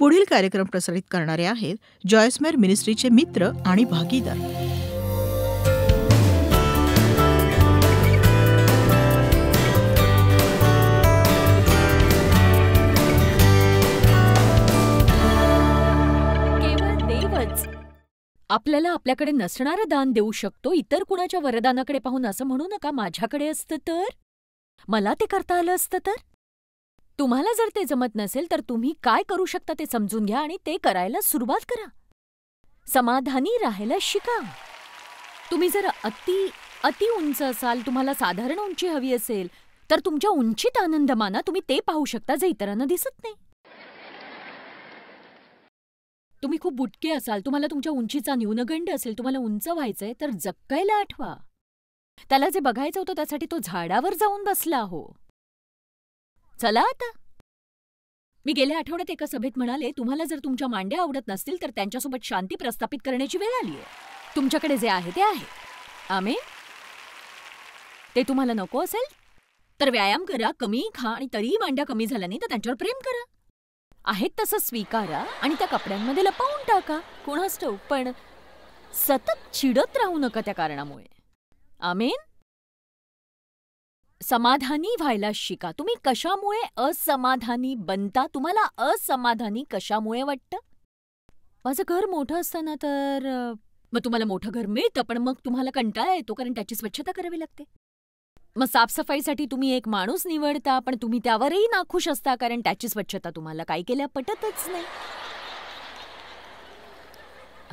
पुढील कार्यक्रम प्रसारित करणारे आहेत जॉयसमेर मिनिस्ट्रीचे मित्र आणि भागीदार आपल्याला आपल्याकडे नसणारं दान देऊ शकतो इतर कुणाच्या वरदानाकडे पाहून असं म्हणू नका माझ्याकडे असतं तर मला ते करता आलं असतं तर तुम्हाला जर ते जमत नसेल तर तुम्ही काय करू शकता ते समजून घ्या आणि ते करायला सुरुवात करा समाधानी राहायला शिका तुम्ही जर अति अति उंच असाल तुम्हाला साधारण उंची हवी असेल तर तुमच्या उंचीत आनंद माना तुम्ही ते पाहू शकता जे इतरांना दिसत नाही तुम्ही खूप बुटके असाल तुम्हाला तुमच्या उंचीचा न्यूनगंड असेल तुम्हाला उंच व्हायचंय तर जक्कायला आठवा त्याला जे बघायचं होतं त्यासाठी तो झाडावर जाऊन बसला हो चला आता मी गेल्या आठवड्यात एका सभेत म्हणाले तुम्हाला जर तुमच्या मांड्या आवडत नसतील तर त्यांच्यासोबत शांती प्रस्थापित करण्याची वेळ आली आहे तुमच्याकडे जे आहे ते आहे आमे ते तुम्हाला नको असेल तर व्यायाम करा कमी खा आणि तरीही मांड्या कमी झाल्या नाही तर त्यांच्यावर प्रेम करा आहेत तसं स्वीकारा आणि त्या कपड्यांमध्ये लपवून टाका कोणास असतो पण सतत चिडत राहू नका त्या कारणामुळे आमेन समाधानी व्हायला शिका तुम्ही कशामुळे असमाधानी बनता तुम्हाला असमाधानी कशामुळे वाटतं माझं घर मोठं असताना तर मग तुम्हाला मोठं घर मिळतं पण मग तुम्हाला कंटाळा येतो कारण त्याची स्वच्छता करावी लागते मग साफसफाईसाठी तुम्ही एक माणूस निवडता पण तुम्ही त्यावरही नाखुश असता कारण त्याची स्वच्छता तुम्हाला काय केल्या पटतच नाही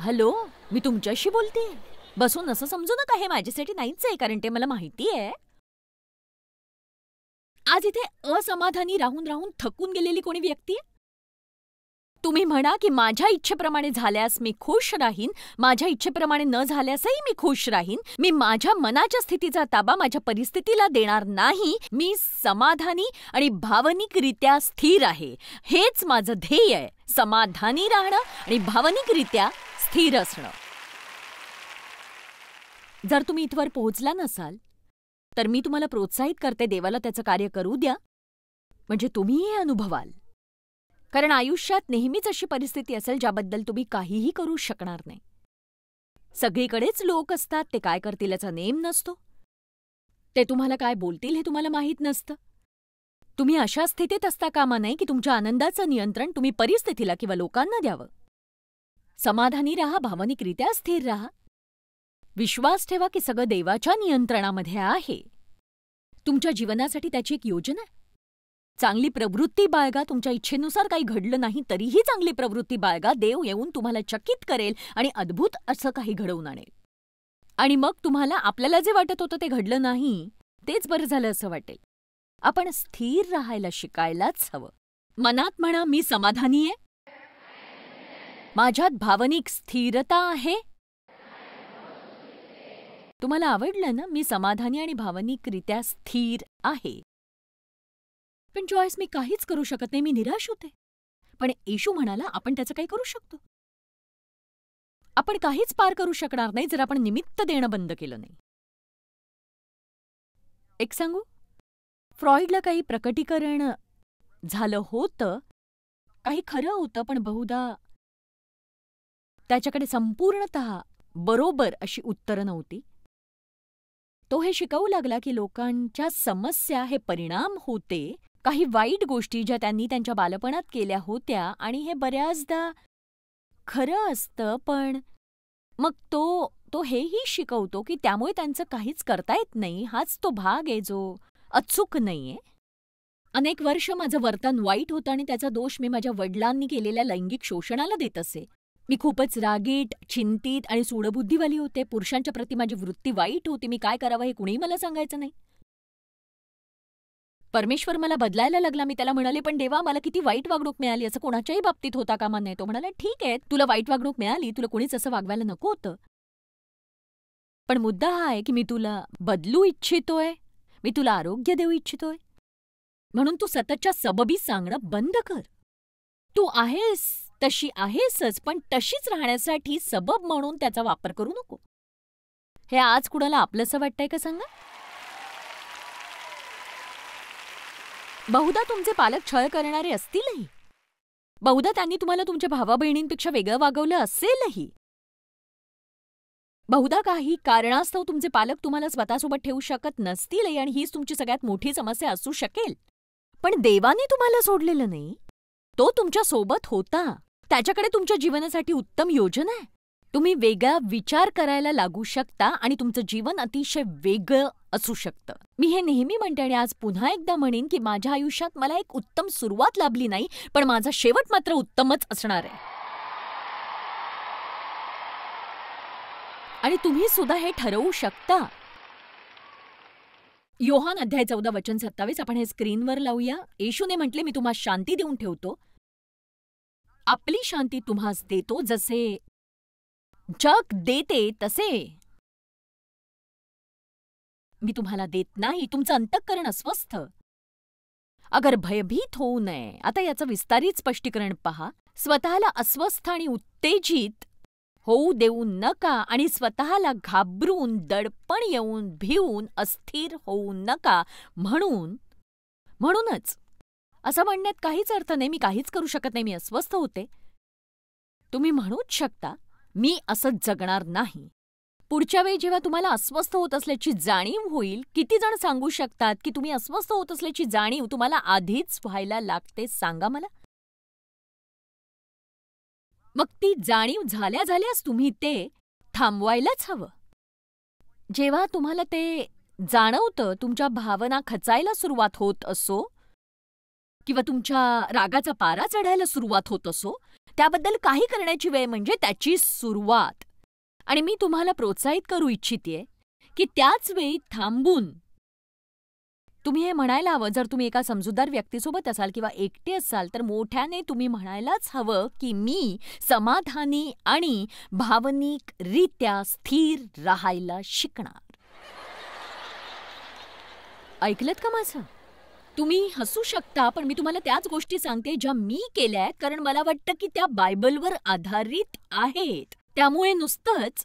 हॅलो मी तुमच्याशी बोलते बसून असं समजू नका हे माझ्यासाठी नाहीच आहे कारण ते मला माहिती आहे आज इथे असमाधानी राहून राहून थकून गेलेली कोणी व्यक्ती तुम्ही म्हणा की माझ्या इच्छेप्रमाणे झाल्यास मी खुश राहीन माझ्या इच्छेप्रमाणे न झाल्यासही मी खुश राहीन मी माझ्या मनाच्या स्थितीचा ताबा माझ्या परिस्थितीला देणार नाही मी समाधानी आणि भावनिकरित्या स्थिर आहे हेच माझं ध्येय आहे समाधानी राहणं आणि भावनिकरित्या स्थिर असणं जर तुम्ही इथवर पोहोचला नसाल तर मी तुम्हाला प्रोत्साहित करते देवाला त्याचं कार्य करू द्या म्हणजे तुम्ही अनुभवाल कारण आयुष्यात नेहमीच अशी परिस्थिती असेल ज्याबद्दल तुम्ही काहीही करू शकणार नाही सगळीकडेच लोक असतात ते काय करतील याचा नेम नसतो ते तुम्हाला काय बोलतील हे तुम्हाला माहीत नसतं तुम्ही अशा स्थितीत असता कामा नाही की तुमच्या आनंदाचं नियंत्रण तुम्ही परिस्थितीला किंवा लोकांना द्यावं समाधानी राहा भावनिकरित्या स्थिर राहा विश्वास ठेवा की सगळं देवाच्या नियंत्रणामध्ये आहे तुमच्या जीवनासाठी त्याची एक योजना चांगली प्रवृत्ती बाळगा तुमच्या इच्छेनुसार काही घडलं नाही तरीही चांगली प्रवृत्ती बाळगा देव येऊन तुम्हाला चकित करेल आणि अद्भुत असं काही घडवून आणेल आणि मग तुम्हाला आपल्याला जे वाटत होतं ते घडलं नाही तेच बरं झालं असं वाटेल आपण स्थिर राहायला शिकायलाच हवं मनात म्हणा मी समाधानी आहे माझ्यात भावनिक स्थिरता आहे तुम्हाला आवडलं ना मी समाधानी आणि भावनिकरित्या स्थिर आहे पण जॉयस मी काहीच करू शकत नाही मी निराश होते पण येशू म्हणाला आपण त्याचं काही करू शकतो आपण काहीच पार करू शकणार नाही जर आपण निमित्त देणं बंद केलं नाही एक सांगू फ्रॉईडला काही प्रकटीकरण झालं होतं काही खरं होतं पण बहुधा त्याच्याकडे संपूर्णत बरोबर अशी उत्तरं नव्हती तो हे शिकवू लागला की लोकांच्या समस्या हे परिणाम होते काही वाईट गोष्टी ज्या त्यांनी त्यांच्या बालपणात केल्या होत्या आणि हे बऱ्याचदा खरं असतं पण मग तो तो हेही शिकवतो की त्यामुळे त्यांचं काहीच करता येत नाही हाच तो भाग आहे जो अचूक नाहीये अनेक वर्ष माझं वर्तन वाईट होतं आणि त्याचा दोष मी माझ्या वडिलांनी केलेल्या लैंगिक शोषणाला देत असे मी खूपच रागीट चिंतित आणि सूडबुद्धीवाली होते पुरुषांच्या प्रती माझी वृत्ती वाईट होती मी काय करावं हे कुणीही मला सांगायचं नाही परमेश्वर मला बदलायला लागला मी त्याला म्हणाले पण देवा मला किती वाईट वागणूक मिळाली असं कोणाच्याही बाबतीत होता कामा नाही तो म्हणाला ठीक आहे तुला वाईट वागणूक मिळाली तुला कुणीच असं वागवायला नको होतं पण मुद्दा हा आहे की मी तुला बदलू इच्छितोय मी तुला आरोग्य देऊ इच्छितोय म्हणून तू सततच्या सबबी सांगणं बंद कर तू आहेस तशी आहेसच पण तशीच राहण्यासाठी सबब म्हणून त्याचा वापर करू नको हे आज कुणाला आपलंसं वाटतंय का सांगा बहुदा तुमचे पालक छळ करणारे असतीलही बहुधा त्यांनी तुम्हाला तुमच्या भावा बहिणींपेक्षा वेगळं वागवलं असेलही बहुधा काही कारणास्तव तुमचे पालक तुम्हाला स्वतःसोबत ठेवू शकत नसतीलही आणि हीच तुमची सगळ्यात मोठी समस्या असू शकेल पण देवाने तुम्हाला सोडलेलं नाही तो तुमच्या सोबत होता त्याच्याकडे तुमच्या जीवनासाठी उत्तम योजना आहे तुम्ही वेगळा विचार करायला लागू शकता आणि तुमचं जीवन अतिशय वेगळं असू शकतं मी हे नेहमी म्हणते आणि आज पुन्हा एकदा म्हणेन की माझ्या आयुष्यात मला एक उत्तम सुरुवात लाभली नाही पण माझा शेवट मात्र उत्तमच असणार आहे आणि तुम्ही सुद्धा हे ठरवू शकता योहान अध्याय चौदा वचन सत्तावीस आपण हे स्क्रीनवर लावूया येशूने म्हटले मी तुम्हाला शांती देऊन ठेवतो आपली शांती तुम्हास देतो जसे जग देते तसे मी तुम्हाला देत नाही तुमचं अंतःकरण अस्वस्थ अगर भयभीत होऊ नये आता याचं विस्तारित स्पष्टीकरण पहा स्वतःला अस्वस्थ आणि उत्तेजित होऊ देऊ नका आणि स्वतःला घाबरून दडपण येऊन भिवून अस्थिर होऊ नका म्हणून म्हणूनच असं म्हणण्यात काहीच अर्थ नाही मी काहीच करू शकत नाही मी अस्वस्थ होते तुम्ही म्हणूच शकता मी असं जगणार नाही पुढच्या वेळी जेव्हा तुम्हाला अस्वस्थ होत असल्याची जाणीव होईल किती जण सांगू शकतात की तुम्ही अस्वस्थ होत असल्याची जाणीव तुम्हाला आधीच व्हायला लागते सांगा मला मग ती जाणीव झाल्या झाल्यास तुम्ही ते थांबवायलाच हवं जेव्हा तुम्हाला ते जाणवतं तुमच्या भावना खचायला सुरुवात होत असो किंवा तुमच्या रागाचा पारा चढायला सुरुवात होत असो त्याबद्दल काही करण्याची वेळ म्हणजे त्याची सुरुवात आणि मी तुम्हाला प्रोत्साहित करू इच्छिते की त्याच वेळी थांबून तुम्ही हे म्हणायला हवं जर तुम्ही एका समजूतदार व्यक्तीसोबत असाल किंवा एकटे असाल तर मोठ्याने तुम्ही म्हणायलाच हवं की मी समाधानी आणि भावनिकरित्या स्थिर राहायला शिकणार ऐकलत का माझं तुम्ही हसू शकता पण मी तुम्हाला त्याच गोष्टी सांगते ज्या मी केल्या कारण मला वाटतं की त्या बायबलवर आधारित आहेत त्यामुळे नुसतंच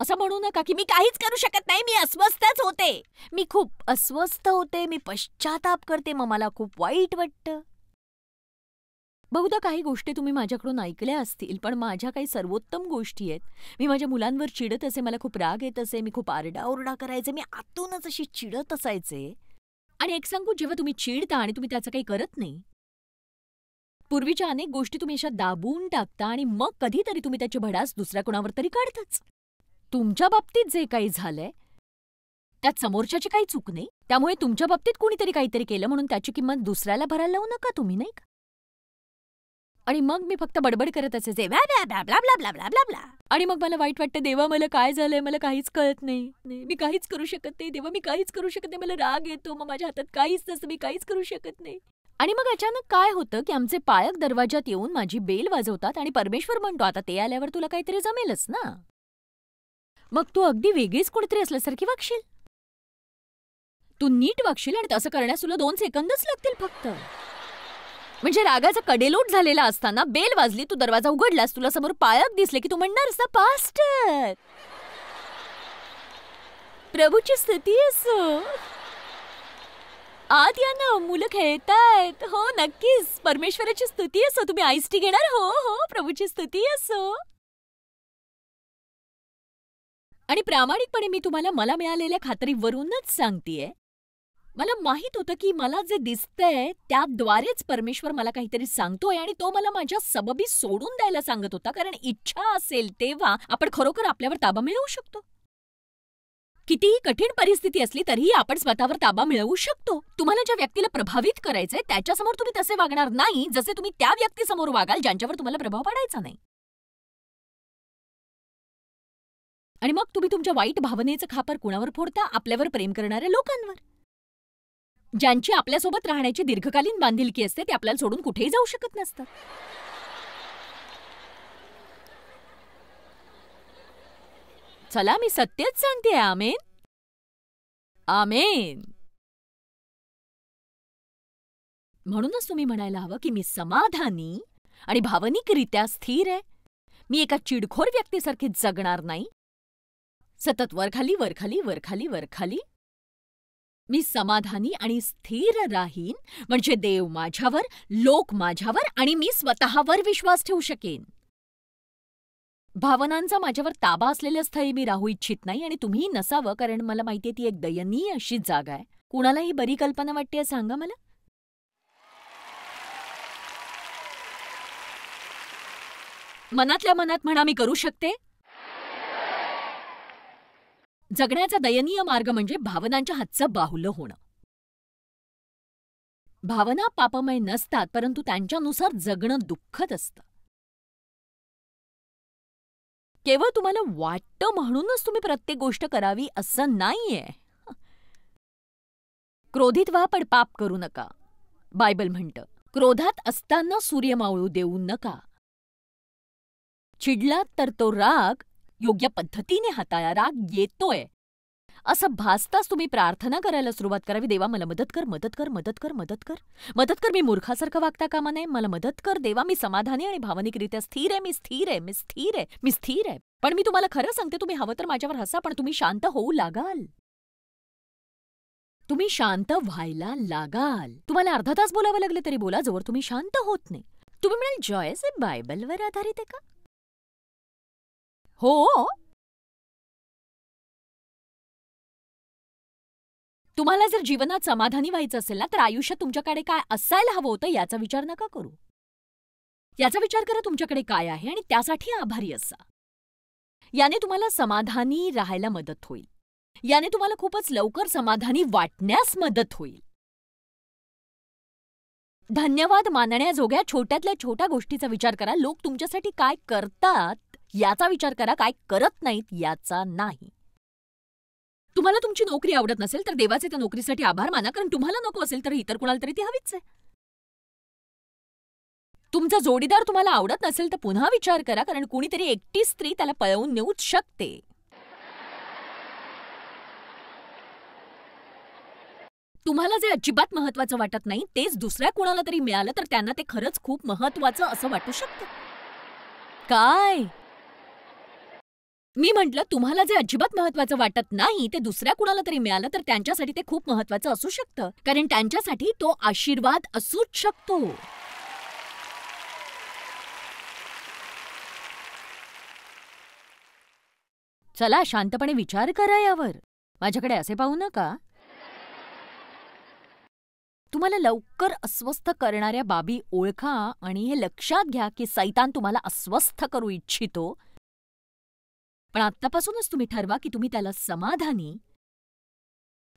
असं म्हणू नका की मी काहीच करू शकत नाही मी अस्वस्थच होते मी खूप अस्वस्थ होते मी पश्चाताप करते मग मला खूप वाईट वाटतं बहुधा काही गोष्टी तुम्ही माझ्याकडून ऐकल्या असतील पण माझ्या काही सर्वोत्तम गोष्टी आहेत मी माझ्या मुलांवर चिडत असे मला खूप राग येत असे मी खूप आरडाओरडा करायचे मी आतूनच अशी चिडत असायचे आणि एक सांगू जेव्हा तुम्ही चिडता आणि तुम्ही त्याचं काही करत नाही पूर्वीच्या अनेक गोष्टी तुम्ही अशा दाबून टाकता आणि मग कधीतरी तुम्ही त्याची भडास दुसऱ्या कोणावर तरी काढताच तुमच्या बाबतीत जे काही झालंय त्यात समोरच्याची काही चूक नाही त्यामुळे तुमच्या बाबतीत कुणीतरी काहीतरी केलं म्हणून त्याची किंमत दुसऱ्याला भरायला लावू नका तुम्ही नाही का आणि मग मी फक्त बडबड करत असे आणि मग मला वाईट वाटतं देवा मला काय झालंय मला काहीच कळत नाही मी काहीच करू शकत नाही देवा मी काहीच करू शकत नाही मला राग येतो मग माझ्या हातात काहीच नसतं मी काहीच करू शकत नाही आणि मग अचानक काय होतं की आमचे पायक दरवाजात येऊन माझी बेल वाजवतात आणि परमेश्वर म्हणतो आता ते आल्यावर तुला काहीतरी जमेलच ना मग तू अगदी वेगळीच कुठेतरी असल्यासारखी वागशील तू नीट वागशील आणि तसं करण्यास तुला दोन सेकंदच लागतील फक्त म्हणजे रागाचा कडेलोट झालेला असताना बेल वाजली तू दरवाजा उघडलास तुला समोर पाळक दिसले की तू म्हणणारस पास्टर प्रभूची स्थिती असो आत या ना मुलं खेळतायत हो नक्कीच परमेश्वराची स्तुती असो तुम्ही आईस्टी घेणार हो हो प्रभूची स्तुती असो आणि प्रामाणिकपणे मी तुम्हाला मला मिळालेल्या खात्रीवरूनच सांगतेय मला माहीत होतं की मला जे दिसतंय त्याद्वारेच परमेश्वर मला काहीतरी सांगतोय आणि तो मला माझ्या सबबी सोडून द्यायला सांगत होता कारण इच्छा असेल तेव्हा आपण खरोखर आपल्यावर ताबा मिळवू शकतो कितीही कठीण परिस्थिती असली तरीही आपण स्वतःवर ताबा मिळवू शकतो तुम्हाला ज्या व्यक्तीला प्रभावित करायचंय त्याच्यासमोर तुम्ही तसे वागणार नाही जसे तुम्ही त्या व्यक्तीसमोर वागाल ज्यांच्यावर तुम्हाला प्रभाव पाडायचा नाही आणि मग तुम्ही तुमच्या वाईट भावनेचं खापर कुणावर फोडता आपल्यावर प्रेम करणाऱ्या लोकांवर ज्यांची आपल्यासोबत राहण्याची दीर्घकालीन बांधिलकी असते ते आपल्याला सोडून कुठेही जाऊ शकत नसतात चला मी सत्यच सांगते आमेन आमेन म्हणूनच तुम्ही म्हणायला हवं की मी समाधानी आणि भावनिकरित्या स्थिर आहे मी एका चिडखोर व्यक्तीसारखी जगणार नाही सतत वरखाली वरखाली वरखाली वरखाली मी समाधानी आणि स्थिर राहीन म्हणजे देव माझ्यावर लोक माझ्यावर आणि मी स्वतःवर विश्वास ठेवू शकेन भावनांचा माझ्यावर ताबा असलेल्या स्थळी मी राहू इच्छित नाही आणि तुम्ही नसावं कारण मला माहितीये ती एक दयनीय अशी जागा आहे कुणाला ही बरी कल्पना वाटते सांगा मला मनातल्या मनात म्हणा मी करू शकते जगण्याचा दयनीय मार्ग म्हणजे भावनांच्या हातचं बाहुलं होणं भावना पापमय नसतात परंतु त्यांच्यानुसार जगणं दुःखद असतं केवळ तुम्हाला वाटतं म्हणूनच तुम्ही प्रत्येक गोष्ट करावी असं नाहीये क्रोधित व्हा पण पाप करू नका बायबल म्हणतं क्रोधात असताना सूर्य मावळू देऊ नका चिडलात तर तो राग योग्य पद्धतीने हाताळा राग येतोय असं भासताच तुम्ही प्रार्थना करायला सुरुवात करावी देवा मला मदत कर मदत कर मदत कर मदत कर मदत कर मी मूर्खासारखं वागता कामा नये मला मदत कर देवा मी समाधानी आणि भावनिकरित्या स्थिर आहे मी स्थिर आहे मी स्थिर आहे मी स्थिर आहे पण मी तुम्हाला खरं सांगते तुम्ही हवं तर माझ्यावर हसा पण तुम्ही शांत होऊ लागाल तुम्ही शांत व्हायला लागाल तुम्हाला अर्धा तास बोलावं लागले तरी बोला जोवर तुम्ही शांत होत नाही तुम्ही म्हणाल जॉयस बायबलवर आधारित आहे का हो तुम्हाला जर जीवनात समाधानी व्हायचं असेल ना तर आयुष्यात तुमच्याकडे काय असायला हवं होतं याचा विचार नका करू याचा विचार करा तुमच्याकडे काय आहे आणि त्यासाठी आभारी असा याने तुम्हाला समाधानी राहायला मदत होईल याने तुम्हाला खूपच लवकर समाधानी वाटण्यास मदत होईल धन्यवाद मानण्याजोग्या छोट्यातल्या छोट्या गोष्टीचा विचार करा लोक तुमच्यासाठी काय करतात याचा विचार करा काय करत नाहीत याचा नाही तुम्हाला तुमची नोकरी आवडत नसेल तर देवाचे त्या नोकरीसाठी आभार माना कारण तुम्हाला नको असेल तर इतर कुणाला तरी ती हवीच आहे तुमचा जोडीदार तुम्हाला आवडत नसेल तर पुन्हा विचार करा कारण कुणीतरी एकटी स्त्री त्याला पळवून नेऊच शकते तुम्हाला जे अजिबात महत्वाचं वाटत नाही तेच दुसऱ्या कुणाला तरी मिळालं तर त्यांना ते खरंच खूप महत्वाचं असं वाटू शकतं काय मी म्हटलं तुम्हाला जे अजिबात महत्वाचं वाटत नाही ते दुसऱ्या कुणाला तरी मिळालं तर त्यांच्यासाठी ते खूप महत्वाचं असू शकतं कारण त्यांच्यासाठी तो आशीर्वाद असूच शकतो चला शांतपणे विचार करा यावर माझ्याकडे असे पाहू नका तुम्हाला लवकर अस्वस्थ करणाऱ्या बाबी ओळखा आणि हे लक्षात घ्या की सैतान तुम्हाला अस्वस्थ करू इच्छितो पण आत्तापासूनच तुम्ही ठरवा की तुम्ही त्याला समाधानी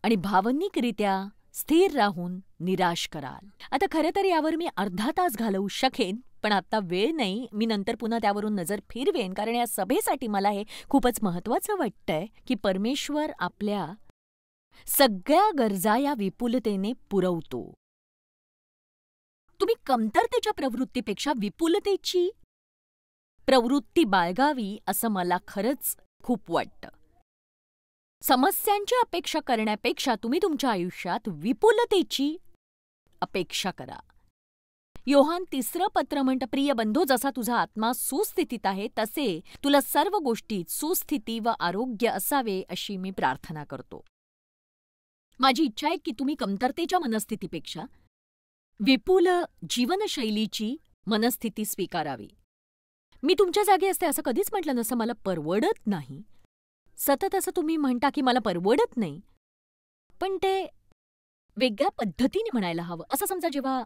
आणि भावनिकरित्या स्थिर राहून निराश कराल आता खरं तर यावर मी अर्धा तास घालवू शकेन पण आत्ता वेळ नाही मी नंतर पुन्हा त्यावरून नजर फिरवेन कारण या सभेसाठी मला हे खूपच महत्त्वाचं वाटतंय की परमेश्वर आपल्या सगळ्या गरजा या विपुलतेने पुरवतो तुम्ही कमतरतेच्या प्रवृत्तीपेक्षा विपुलतेची प्रवृत्ती बाळगावी असं मला खरंच खूप वाटतं समस्यांची अपेक्षा करण्यापेक्षा तुम्ही तुमच्या आयुष्यात विपुलतेची अपेक्षा करा योहान तिसरं पत्र म्हणतं प्रिय बंधू जसा तुझा आत्मा सुस्थितीत आहे तसे तुला सर्व गोष्टीत सुस्थिती व आरोग्य असावे अशी मी प्रार्थना करतो माझी इच्छा आहे की तुम्ही कमतरतेच्या मनस्थितीपेक्षा विपुल जीवनशैलीची मनस्थिती स्वीकारावी मी तुमच्या जागी असते असं कधीच म्हटलं नसं मला परवडत नाही सतत असं तुम्ही म्हणता की मला परवडत नाही पण ते वेगळ्या पद्धतीने म्हणायला हवं असं समजा जेव्हा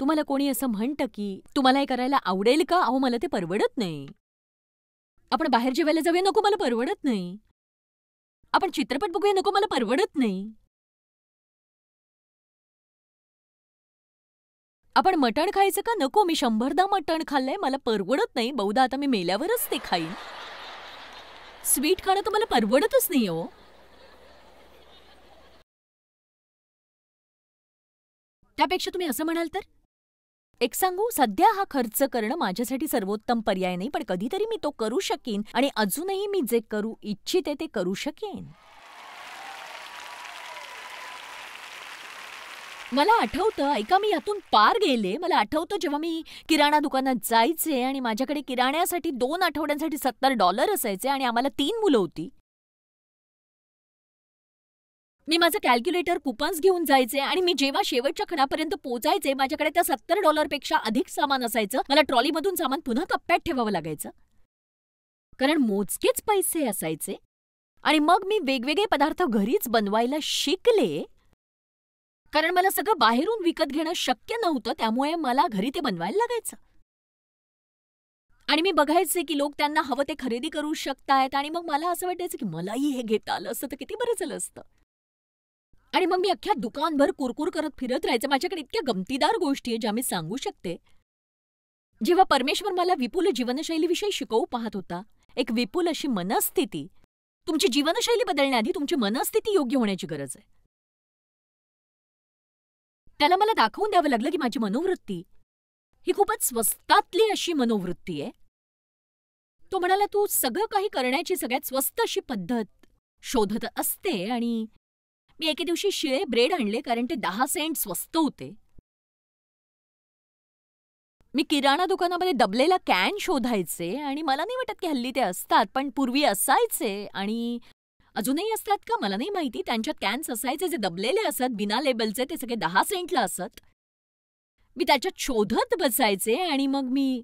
तुम्हाला कोणी असं म्हणतं की तुम्हाला हे करायला आवडेल का अहो मला ते परवडत नाही आपण बाहेर जेवायला जाऊया नको मला परवडत नाही आपण चित्रपट बघूया नको मला परवडत नाही आपण मटण खायचं का नको मी शंभरदा मटण खाल्लंय मला परवडत नाही बहुधा आता मी मेल्यावरच ते खाईन स्वीट खाणं तर मला परवडतच नाही हो त्यापेक्षा तुम्ही असं म्हणाल तर एक सांगू सध्या हा खर्च करणं माझ्यासाठी सर्वोत्तम पर्याय नाही पण कधीतरी मी तो करू शकेन आणि अजूनही मी जे करू इच्छिते ते करू शकेन मला आठवतं ऐका मी यातून पार गेले मला आठवतं जेव्हा मी किराणा दुकानात जायचे आणि माझ्याकडे किराण्यासाठी दोन आठवड्यांसाठी सत्तर डॉलर असायचे आणि आम्हाला तीन मुलं होती मी माझं कॅल्क्युलेटर कुपन्स घेऊन जायचे आणि मी जेव्हा शेवटच्या खणापर्यंत पोचायचे माझ्याकडे त्या सत्तर डॉलरपेक्षा अधिक सामान असायचं मला ट्रॉलीमधून सामान पुन्हा कप्प्यात ठेवावं लागायचं कारण मोजकेच पैसे असायचे आणि मग मी वेगवेगळे पदार्थ घरीच बनवायला शिकले कारण मला सगळं बाहेरून विकत घेणं शक्य नव्हतं त्यामुळे मला घरी ते बनवायला लागायचं आणि मी बघायचे की लोक त्यांना हवं ते खरेदी करू शकतायत आणि मग मला असं वाटायचं की मलाही हे घेता आलं असतं तर किती बरं झालं असतं आणि मग मी अख्ख्या दुकानभर कुरकुर करत फिरत राहायचं माझ्याकडे इतक्या गमतीदार गोष्टी आहे ज्या मी सांगू शकते जेव्हा परमेश्वर मला विपुल जीवनशैलीविषयी शिकवू पाहत होता एक विपुल अशी मनस्थिती तुमची जीवनशैली बदलण्याआधी तुमची मनस्थिती योग्य होण्याची गरज आहे त्याला मला दाखवून द्यावं लागलं की माझी मनोवृत्ती ही खूपच स्वस्तातली अशी मनोवृत्ती आहे तो म्हणाला तू सगळं काही करण्याची सगळ्यात स्वस्त अशी पद्धत शोधत असते आणि मी एके दिवशी शिळे ब्रेड आणले कारण ते दहा सेंट स्वस्त होते मी किराणा दुकानामध्ये दबलेला कॅन शोधायचे आणि मला नाही वाटत की हल्ली ते असतात पण पूर्वी असायचे आणि अजूनही असतात का मला नाही माहिती त्यांच्यात कॅन्स असायचे जे दबलेले असत बिना लेबलचे ते सगळे दहा सेंटला असत मी त्याच्यात शोधत बसायचे आणि मग मी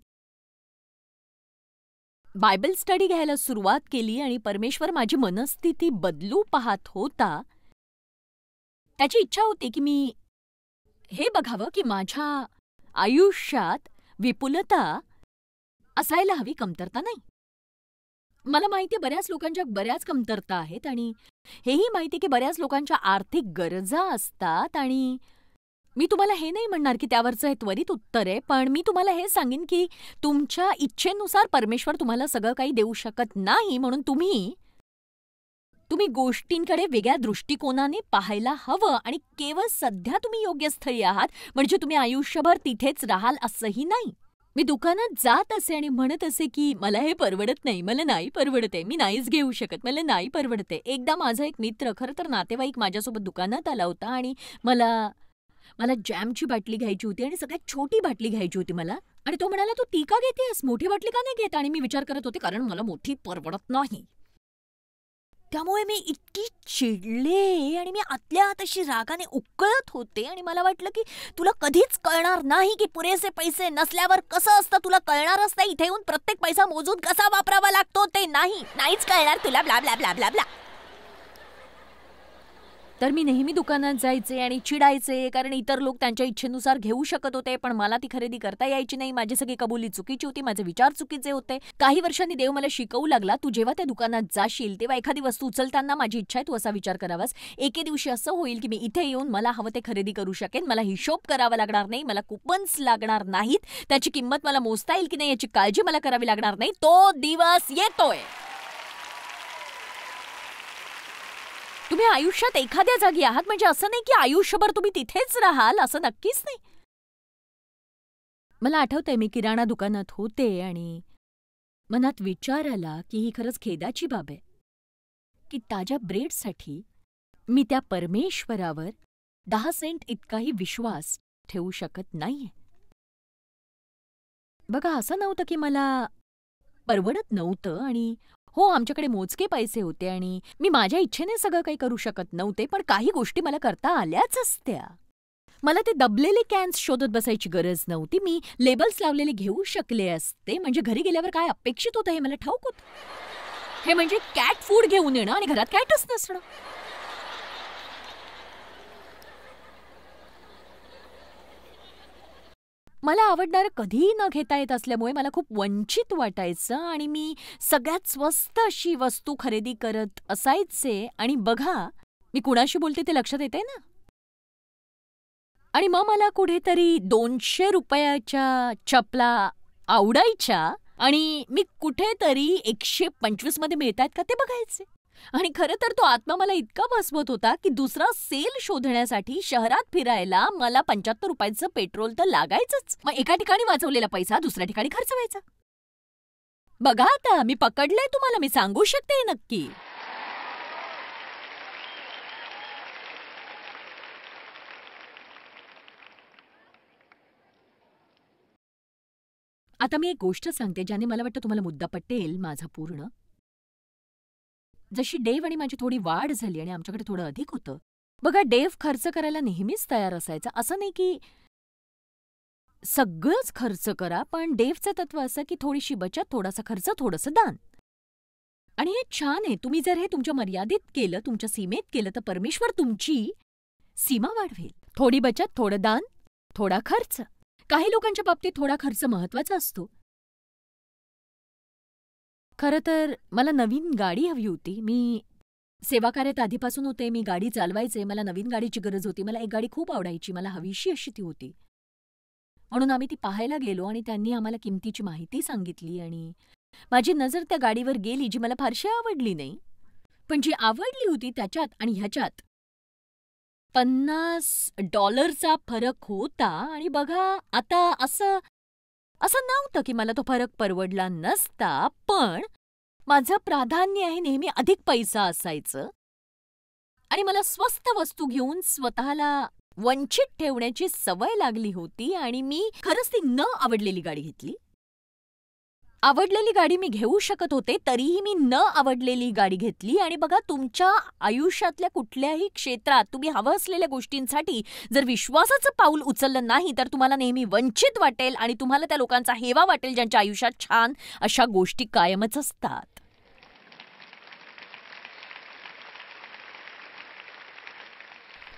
बायबल स्टडी घ्यायला सुरुवात केली आणि परमेश्वर माझी मनस्थिती बदलू पाहत होता त्याची इच्छा होती की मी हे बघावं की माझ्या आयुष्यात विपुलता असायला हवी कमतरता नाही मला माहिती बऱ्याच लोकांच्या बऱ्याच कमतरता आहेत आणि हेही माहिती की बऱ्याच लोकांच्या आर्थिक गरजा असतात आणि मी तुम्हाला हे नाही म्हणणार की त्यावरचं हे त्वरित उत्तर आहे पण मी तुम्हाला हे सांगेन की तुमच्या इच्छेनुसार परमेश्वर तुम्हाला सगळं काही देऊ शकत नाही म्हणून तुम्ही तुम्ही गोष्टींकडे वेगळ्या दृष्टिकोनाने पाहायला हवं आणि केवळ सध्या तुम्ही योग्य स्थळी आहात म्हणजे तुम्ही आयुष्यभर तिथेच राहाल असंही नाही मी दुकानात जात असे आणि म्हणत असे की मला हे परवडत नाही मला नाही परवडते मी नाहीच घेऊ शकत मला नाही परवडते एकदा माझा एक मित्र खरं तर नातेवाईक माझ्यासोबत दुकानात आला होता आणि मला मला जॅमची बाटली घ्यायची होती आणि सगळ्यात छोटी बाटली घ्यायची होती मला आणि तो म्हणाला तू ती का घेतेस मोठी बाटली का नाही घेत आणि मी विचार करत होते कारण मला मोठी परवडत नाही त्यामुळे मी इतकी चिडले आणि मी आतल्या आत अशी रागाने उकळत होते आणि मला वाटलं की तुला कधीच कळणार नाही की पुरेसे पैसे नसल्यावर कसं असतं तुला कळणारच नाही इथे येऊन प्रत्येक पैसा मोजून कसा वापरावा लागतो ते नाही नाहीच कळणार तुला blah blah blah blah blah तर मी नेहमी दुकानात जायचे आणि चिडायचे कारण इतर लोक त्यांच्या इच्छेनुसार घेऊ शकत होते पण मला ती खरेदी करता यायची नाही माझी सगळी कबुली चुकीची होती माझे विचार चुकीचे होते काही वर्षांनी देव मला शिकवू लागला तू जेव्हा त्या दुकानात जाशील तेव्हा एखादी वस्तू उचलताना माझी इच्छा आहे तू असा विचार करावास एके दिवशी असं होईल की मी इथे येऊन मला हवं ते खरेदी करू शकेन मला हिशोब करावा लागणार नाही मला कुपन्स लागणार नाहीत त्याची किंमत मला मोजता येईल की नाही याची काळजी मला करावी लागणार नाही तो दिवस येतोय तुम्ही आयुष्यात एखाद्या जागी आहात म्हणजे असं नाही की आयुष्यभर तुम्ही तिथेच राहाल असं नक्कीच नाही मला आठवतंय मी किराणा दुकानात होते आणि मनात विचार आला की ही खरंच खेदाची बाब आहे की ताज्या ब्रेडसाठी मी त्या परमेश्वरावर दहा सेंट इतकाही विश्वास ठेवू शकत नाहीये बघा असं नव्हतं की मला परवडत नव्हतं आणि हो आमच्याकडे मोजके पैसे होते आणि मी माझ्या इच्छेने सगळं काही करू शकत नव्हते पण काही गोष्टी मला करता आल्याच असत्या मला ते दबलेले कॅन्स शोधत बसायची गरज नव्हती मी लेबल्स लावलेले घेऊ शकले असते म्हणजे घरी गेल्यावर काय अपेक्षित होतं हे मला ठाऊक होतं हे म्हणजे कॅट फूड घेऊन येणं आणि घरात कॅटच नसणं मला आवडणारं कधीही न घेता येत असल्यामुळे मला खूप वंचित वाटायचं आणि मी सगळ्यात स्वस्त अशी वस्तू खरेदी करत असायचे आणि बघा मी कुणाशी बोलते ते लक्षात येते ना आणि मग मला कुठेतरी दोनशे रुपयाच्या चपला आवडायच्या आणि मी कुठेतरी एकशे पंचवीसमध्ये मिळत आहेत का ते बघायचे आणि खरं तर तो आत्मा मला इतका फसवत होता की दुसरा सेल शोधण्यासाठी शहरात फिरायला मला पंच्याहत्तर रुपयांचं पेट्रोल तर लागायचंच मग एका ठिकाणी वाचवलेला पैसा दुसऱ्या ठिकाणी खर्च व्हायचा बघा आता मी पकडलंय तुम्हाला मी सांगू शकते नक्की आता मी एक गोष्ट सांगते ज्याने मला वाटतं तुम्हाला मुद्दा पटेल माझा पूर्ण जशी डेव आणि माझी थोडी वाढ झाली आणि आमच्याकडे थोडं अधिक होतं बघा डेव्ह खर्च करायला नेहमीच तयार असायचा असं नाही की सगळंच खर्च करा पण डेवचं तत्व असं की थोडीशी बचत थोडासा खर्च थोडंसं दान आणि हे छान आहे तुम्ही जर हे तुमच्या मर्यादित केलं तुमच्या सीमेत केलं तर परमेश्वर तुमची सीमा वाढवेल थोडी बचत थोडं दान थोडा खर्च काही लोकांच्या बाबतीत थोडा खर्च महत्वाचा असतो खरं तर मला नवीन गाडी हवी होती मी सेवाकार्यात आधीपासून होते मी गाडी चालवायचे मला नवीन गाडीची गरज होती मला एक गाडी खूप आवडायची मला हवीशी अशी ती होती म्हणून आम्ही ती पाहायला गेलो आणि त्यांनी आम्हाला किमतीची माहिती सांगितली आणि माझी नजर त्या गाडीवर गेली जी मला फारशी आवडली नाही पण जी आवडली होती त्याच्यात आणि ह्याच्यात पन्नास डॉलरचा फरक होता आणि बघा आता असं असं नव्हतं की मला तो फरक परवडला नसता पण माझं प्राधान्य आहे नेहमी अधिक पैसा असायचं आणि मला स्वस्त वस्तू घेऊन स्वतःला वंचित ठेवण्याची सवय लागली होती आणि मी खरंच ती न आवडलेली गाडी घेतली आवडलेली गाडी मी घेऊ शकत होते तरीही मी न आवडलेली गाडी घेतली आणि बघा तुमच्या आयुष्यातल्या कुठल्याही क्षेत्रात तुम्ही हवं असलेल्या गोष्टींसाठी जर विश्वासाचं पाऊल उचललं नाही तर तुम्हाला नेहमी वंचित वाटेल आणि तुम्हाला त्या लोकांचा हेवा वाटेल ज्यांच्या आयुष्यात छान अशा गोष्टी कायमच असतात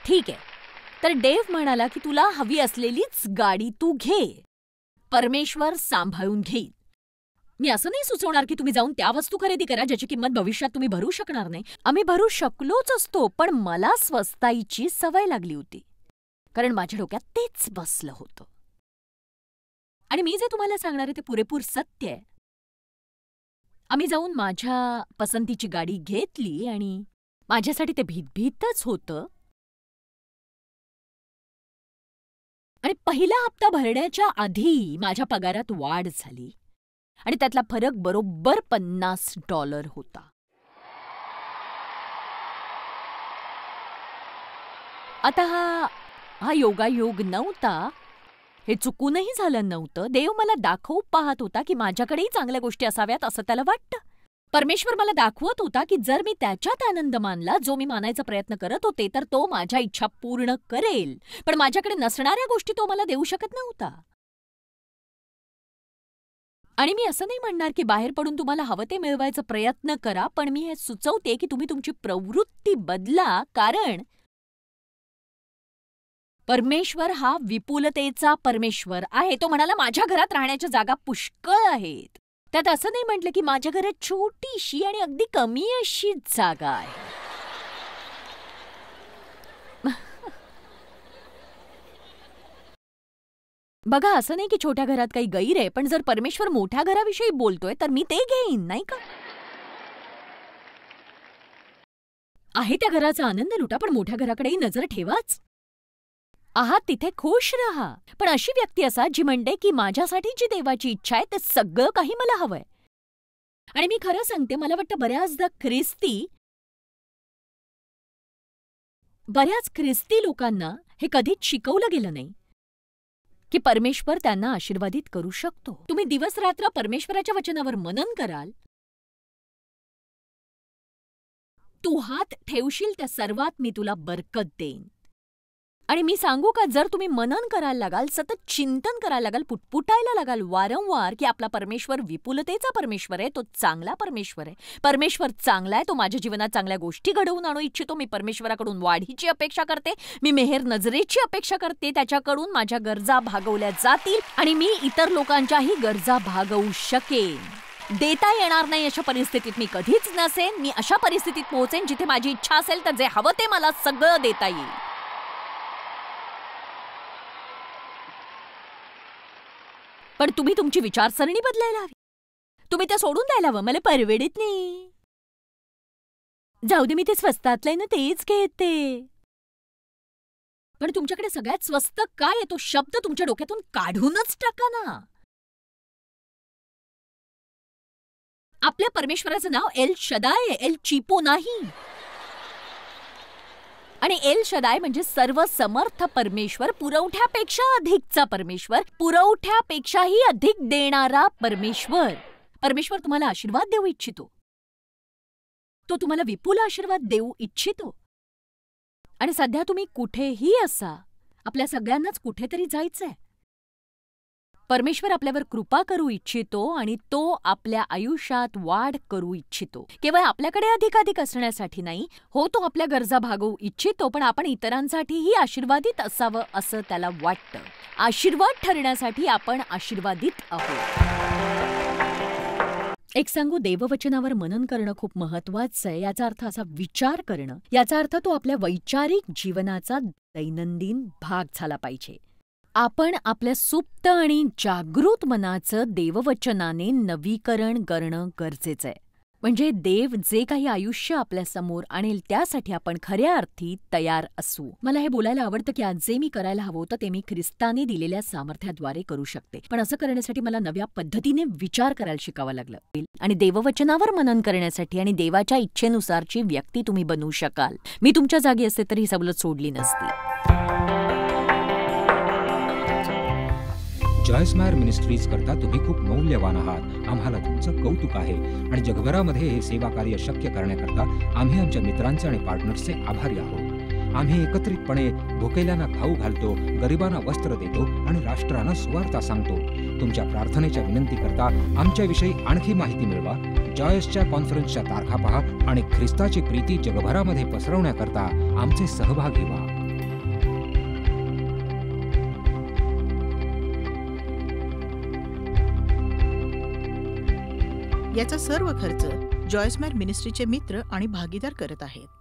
ठीक आहे तर डेव म्हणाला की तुला हवी असलेलीच गाडी तू घे परमेश्वर सांभाळून घेईल मी असं नाही सुचवणार की तुम्ही जाऊन त्या वस्तू खरेदी करा ज्याची किंमत भविष्यात तुम्ही भरू शकणार नाही आम्ही भरू शकलोच असतो पण मला स्वस्ताईची सवय लागली होती कारण माझ्या डोक्यात तेच बसलं होतं आणि मी जे तुम्हाला सांगणार आहे ते पुरेपूर सत्य आहे आम्ही जाऊन माझ्या पसंतीची गाडी घेतली आणि माझ्यासाठी ते भीतभीतच होतं आणि पहिला हप्ता भरण्याच्या आधी माझ्या पगारात वाढ झाली आणि त्यातला फरक बरोबर पन्नास डॉलर होता आता हा हा योगायोग नव्हता हे चुकूनही झालं नव्हतं देव मला दाखवू पाहत होता की माझ्याकडेही चांगल्या गोष्टी असाव्यात असं त्याला वाटतं परमेश्वर मला दाखवत होता की जर मी त्याच्यात आनंद मानला जो मी मानायचा प्रयत्न करत होते तर तो माझ्या इच्छा पूर्ण करेल पण माझ्याकडे नसणाऱ्या गोष्टी तो मला देऊ शकत नव्हता आणि मी असं नाही म्हणणार की बाहेर पडून तुम्हाला हवं ते मिळवायचा प्रयत्न करा पण मी हे सुचवते की तुम्ही तुमची प्रवृत्ती बदला कारण परमेश्वर हा विपुलतेचा परमेश्वर आहे तो म्हणाला माझ्या घरात राहण्याच्या जागा पुष्कळ आहेत त्यात असं नाही म्हटलं की माझ्या घरात छोटीशी आणि अगदी कमी अशी जागा आहे बघा असं नाही की छोट्या घरात काही गैर आहे पण जर परमेश्वर मोठ्या घराविषयी बोलतोय तर मी ते घेईन नाही का आहे त्या घराचा आनंद लुटा पण मोठ्या घराकडेही नजर ठेवाच आहात तिथे खुश रहा पण अशी व्यक्ती असा जी म्हणते की माझ्यासाठी जी देवाची इच्छा आहे ते सगळं काही मला हवंय आणि मी खरं सांगते मला वाटतं बऱ्याचदा ख्रिस्ती बऱ्याच ख्रिस्ती लोकांना हे कधीच शिकवलं गेलं नाही की परमेश्वर त्यांना आशीर्वादित करू शकतो तुम्ही दिवस दिवसरात्र परमेश्वराच्या वचनावर मनन कराल तू हात ठेवशील त्या सर्वात मी तुला बरकत देईन आणि मी सांगू का जर तुम्ही मनन करायला लागाल सतत चिंतन करायला लागाल पुटपुटायला लागाल वारंवार की आपला परमेश्वर विपुलतेचा परमेश्वर आहे तो चांगला परमेश्वर आहे परमेश्वर चांगला आहे तो माझ्या जीवनात चांगल्या गोष्टी घडवून आणू इच्छितो मी परमेश्वराकडून वाढीची अपेक्षा करते मी मेहेर नजरेची अपेक्षा करते त्याच्याकडून माझ्या गरजा भागवल्या जातील आणि मी इतर लोकांच्याही गरजा भागवू शकेन देता येणार नाही अशा परिस्थितीत मी कधीच नसेन मी अशा परिस्थितीत पोहोचेन जिथे माझी इच्छा असेल तर जे हवं ते मला सगळं देता येईल पण तुम्ही तुमची विचारसरणी बदलायला हवी तुम्ही त्या सोडून द्यायला हवं मला परवेडीत नाही जाऊ दे मी ते स्वस्तातलंय ना तेच घेते पण तुमच्याकडे सगळ्यात स्वस्त काय आहे तो शब्द तुमच्या डोक्यातून काढूनच टाका ना आपल्या परमेश्वराचं नाव एल शदाय एल चिपो नाही आणि एल शदाय म्हणजे सर्व समर्थ परमेश्वर पुरवठ्यापेक्षा अधिकचा परमेश्वर पुरवठ्यापेक्षाही अधिक देणारा परमेश्वर परमेश्वर तुम्हाला आशीर्वाद देऊ इच्छितो तो तुम्हाला विपुल आशीर्वाद देऊ इच्छितो आणि सध्या तुम्ही कुठेही असा आपल्या सगळ्यांनाच कुठेतरी जायचंय परमेश्वर आपल्यावर कृपा करू इच्छितो आणि तो आपल्या आयुष्यात वाढ करू इच्छितो केवळ आपल्याकडे अधिकाधिक असण्यासाठी नाही हो तो आपल्या गरजा भागवू इच्छितो पण आपण इतरांसाठीही आशीर्वादित असावं असं त्याला वाटतं आशीर्वाद ठरण्यासाठी आपण आशीर्वादित आहोत एक सांगू देववचनावर मनन करणं खूप महत्वाचं आहे याचा अर्थ असा विचार करणं याचा अर्थ तो आपल्या वैचारिक जीवनाचा दैनंदिन भाग झाला पाहिजे आपण आपल्या सुप्त आणि जागृत मनाचं देववचनाने नवीकरण करणं गरजेचं आहे म्हणजे देव जे काही आयुष्य आपल्या समोर आणेल त्यासाठी आपण खऱ्या अर्थी तयार असू मला हे बोलायला आवडतं की आज जे मी करायला हवं होतं ते मी ख्रिस्ताने दिलेल्या सामर्थ्याद्वारे करू शकते पण असं करण्यासाठी मला नव्या पद्धतीने विचार करायला शिकावा लागलं आणि देववचनावर मनन करण्यासाठी आणि देवाच्या इच्छेनुसारची व्यक्ती तुम्ही बनवू शकाल मी तुमच्या जागी असते तर ही सवलत सोडली नसती जॉयस्मार मिनिस्ट्रीज करता तुम्ही खूप मौल्यवान आहात आम्हाला तुमचं कौतुक आहे आणि जगभरामध्ये हे सेवा कार्य शक्य करण्याकरता आम्ही आमच्या मित्रांचे आणि पार्टनर्सचे आभारी आहोत आम्ही एकत्रितपणे भुकेल्यांना खाऊ घालतो गरिबांना वस्त्र देतो आणि राष्ट्रांना सुवार्ता सांगतो तुमच्या प्रार्थनेच्या विनंती करता आमच्याविषयी आणखी माहिती मिळवा जॉयसच्या कॉन्फरन्सच्या तारखा पहा आणि ख्रिस्ताची प्रीती जगभरामध्ये पसरवण्याकरता आमचे सहभागी व्हा याचा सर्व खर्च जॉयस्मॅन मिनिस्ट्रीचे मित्र आणि भागीदार करत आहेत